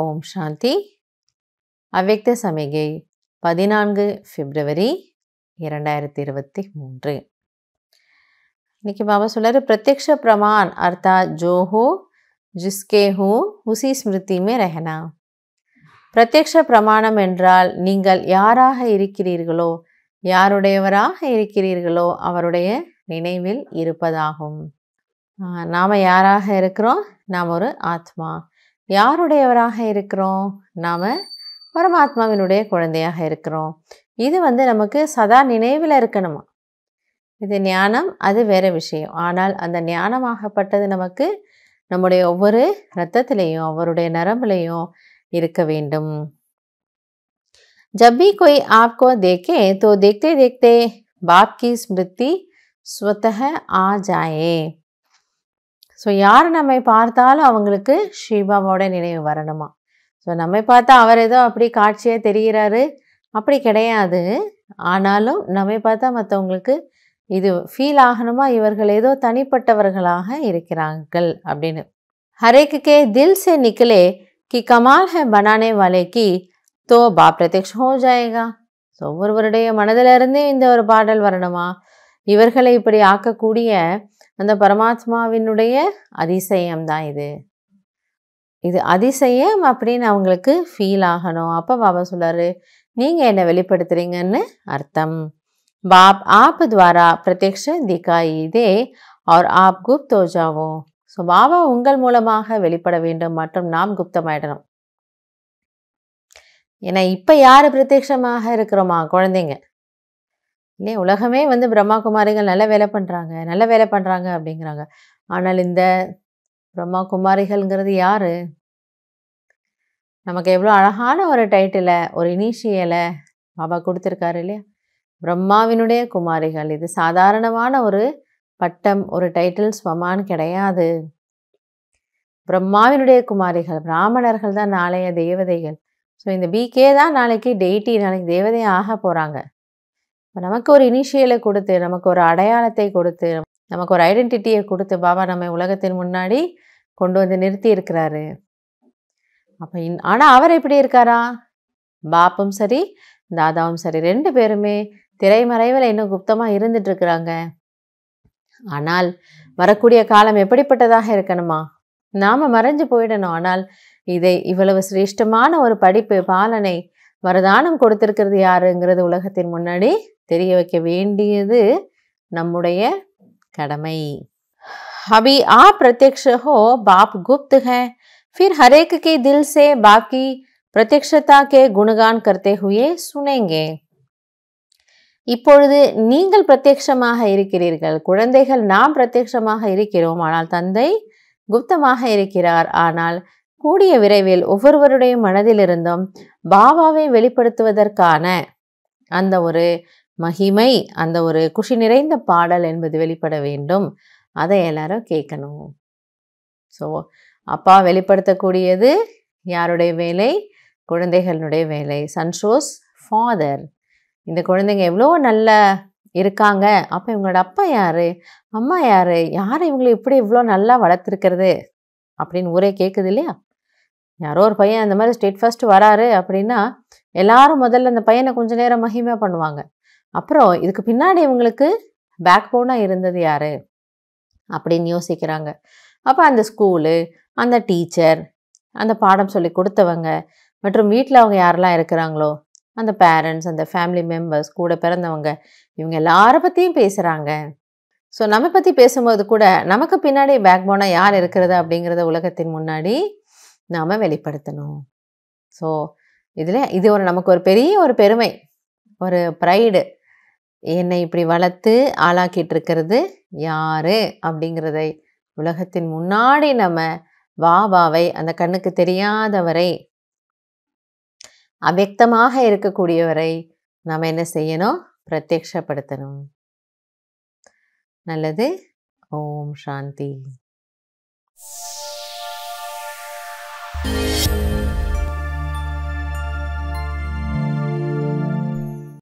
ஓம் சாந்தி அவ்வக்த சமிகை பதினான்கு பிப்ரவரி இரண்டாயிரத்தி இருபத்தி மூன்று இன்னைக்கு பாபா சொல்கிறார் பிரத்யக்ஷ பிரமான் அர்த்தாத் ஜோஹோ ஜிஸ்கே ஹூ உசி ஸ்மிருத்தியுமே ரஹனா பிரத்யக்ஷ பிரமாணம் என்றால் நீங்கள் யாராக இருக்கிறீர்களோ யாருடையவராக இருக்கிறீர்களோ அவருடைய நினைவில் இருப்பதாகும் நாம் யாராக இருக்கிறோம் நாம் ஒரு ஆத்மா யாருடையவராக இருக்கிறோம் நாம் பரமாத்மாவினுடைய குழந்தையாக இருக்கிறோம் இது வந்து நமக்கு சதா நினைவில் இருக்கணுமா இது ஞானம் அது வேறு விஷயம் ஆனால் அந்த ஞானமாகப்பட்டது நமக்கு நம்முடைய ஒவ்வொரு இரத்தத்திலையும் அவருடைய நரம்புலையும் இருக்க வேண்டும் ஜப்பி கொய் ஆப்கோ தேக்கே தோ तो தேக்தே பாப்கி ஸ்மிருதி ஸ்வத்தக ஆ ஜாயே ஸோ யார் நம்மை பார்த்தாலும் அவங்களுக்கு ஸ்ரீபாபாவோட நினைவு வரணுமா ஸோ நம்மை பார்த்தா அவர் ஏதோ அப்படி காட்சியாக தெரிகிறாரு அப்படி கிடையாது ஆனாலும் நம்மை பார்த்தா மற்றவங்களுக்கு இது ஃபீல் ஆகணுமா இவர்கள் ஏதோ தனிப்பட்டவர்களாக இருக்கிறார்கள் அப்படின்னு ஹரேக்கு கே தில் சே நிக்கலே கி கமால் ஹே பனானே வாலே கி தோ பா பிரத்யக்ஷ ஜாயகா ஜாயேகா ஸோ ஒவ்வொருவருடைய மனதிலிருந்தே இந்த ஒரு பாடல் வரணுமா இவர்களை இப்படி ஆக்கக்கூடிய அந்த பரமாத்மாவினுடைய அதிசயம்தான் இது இது அதிசயம் அப்படின்னு அவங்களுக்கு ஃபீல் ஆகணும் அப்போ பாபா சொல்கிறாரு நீங்கள் என்னை வெளிப்படுத்துகிறீங்கன்னு அர்த்தம் பாப் ஆப் துவாரா பிரத்யக்ஷ திகாய் இதே ஆர் ஆப் குப்தோஜாவோ ஸோ பாபா உங்கள் மூலமாக வெளிப்பட வேண்டும் மற்றும் நாம் குப்தமாயிடணும் ஏன்னா இப்போ யார் பிரத்யக்ஷமாக இருக்கிறோமா குழந்தைங்க இல்லையே உலகமே வந்து பிரம்மா குமாரிகள் நல்ல வேலை பண்ணுறாங்க நல்ல வேலை பண்ணுறாங்க அப்படிங்கிறாங்க ஆனால் இந்த பிரம்மா குமாரிகள்ங்கிறது யார் நமக்கு எவ்வளோ அழகான ஒரு டைட்டிலை ஒரு இனிஷியலை பாபா கொடுத்துருக்காரு இல்லையா பிரம்மாவினுடைய குமாரிகள் இது சாதாரணமான ஒரு பட்டம் ஒரு டைட்டில் சுவமான்னு கிடையாது பிரம்மாவினுடைய குமாரிகள் பிராமணர்கள் தான் நாளைய தேவதைகள் ஸோ இந்த பிகே தான் நாளைக்கு டெய்ட்டி நாளைக்கு தேவதையாக ஆக போகிறாங்க இப்போ நமக்கு ஒரு இனிஷியலை கொடுத்து நமக்கு ஒரு அடையாளத்தை கொடுத்து நமக்கு ஒரு ஐடென்டிட்டியை கொடுத்து பாபா நம்ம உலகத்தின் முன்னாடி கொண்டு வந்து நிறுத்தி இருக்கிறாரு அப்போ இன் ஆனால் அவர் எப்படி இருக்காரா பாப்பும் சரி தாதாவும் சரி ரெண்டு பேருமே திரைமறைவில் இன்னும் குப்தமாக இருந்துட்டு இருக்கிறாங்க ஆனால் வரக்கூடிய காலம் எப்படிப்பட்டதாக இருக்கணுமா நாம் மறைஞ்சு போயிடணும் ஆனால் இதை இவ்வளவு சிரேஷ்டமான ஒரு படிப்பு பாலனை வரதானம் கொடுத்திருக்கிறது யாருங்கிறது உலகத்தின் முன்னாடி தெரிய வைக்க வேண்டியது நம்முடைய கடமை அபி ஆ பிரத்யக்ஷ ஹோ பாப் गुप्त हैं फिर हरेक के दिल से बाकी பிரத்யக்ஷதா கே குணகான் கர்த்தே ஹுயே சுனேங்கே இப்பொழுது நீங்கள் பிரத்யக்ஷமாக இருக்கிறீர்கள் குழந்தைகள் நாம் பிரத்யக்ஷமாக இருக்கிறோம் ஆனால் தந்தை குப்தமாக இருக்கிறார் ஆனால் கூடிய விரைவில் ஒவ்வொருவருடைய மனதிலிருந்தும் பாபாவை வெளிப்படுத்துவதற்கான அந்த ஒரு மகிமை அந்த ஒரு குஷி நிறைந்த பாடல் என்பது வெளிப்பட வேண்டும் அதை எல்லாரும் கேட்கணும் ஸோ அப்பா வெளிப்படுத்தக்கூடியது யாருடைய வேலை குழந்தைகளுடைய வேலை சன்ஷோஸ் ஃபாதர் இந்த குழந்தைங்க எவ்வளோ நல்ல இருக்காங்க அப்போ இவங்களோட அப்பா யார் அம்மா யார் யார் இவங்களை இப்படி இவ்வளோ நல்லா வளர்த்துருக்கிறது அப்படின்னு ஊரே கேட்குது இல்லையா யாரோ ஒரு பையன் அந்த மாதிரி ஸ்டேட் ஃபஸ்ட்டு வராரு அப்படின்னா எல்லாரும் முதல்ல அந்த பையனை கொஞ்ச நேரம் மகிமையாக பண்ணுவாங்க அப்புறம் இதுக்கு பின்னாடி இவங்களுக்கு பேக் போனாக இருந்தது யார் அப்படின்னு யோசிக்கிறாங்க அப்போ அந்த ஸ்கூலு அந்த டீச்சர் அந்த பாடம் சொல்லி கொடுத்தவங்க மற்றும் வீட்டில் அவங்க யாரெல்லாம் இருக்கிறாங்களோ அந்த பேரண்ட்ஸ் அந்த ஃபேமிலி மெம்பர்ஸ் கூட பிறந்தவங்க இவங்க எல்லாரை பற்றியும் பேசுகிறாங்க ஸோ நம்ம பற்றி பேசும்போது கூட நமக்கு பின்னாடி பேக் போனால் யார் இருக்கிறது அப்படிங்கிறத உலகத்தின் முன்னாடி நாம் வெளிப்படுத்தணும் ஸோ இதில் இது ஒரு நமக்கு ஒரு பெரிய ஒரு பெருமை ஒரு ப்ரைடு என்னை இப்படி வளர்த்து ஆளாக்கிட்டு இருக்கிறது யாரு அப்படிங்கிறதை உலகத்தின் முன்னாடி நம்ம வாபாவை அந்த கண்ணுக்கு தெரியாதவரை அவ்யக்தமாக இருக்கக்கூடியவரை நாம் என்ன செய்யணும் பிரத்யப்படுத்தணும் நல்லது ஓம் சாந்தி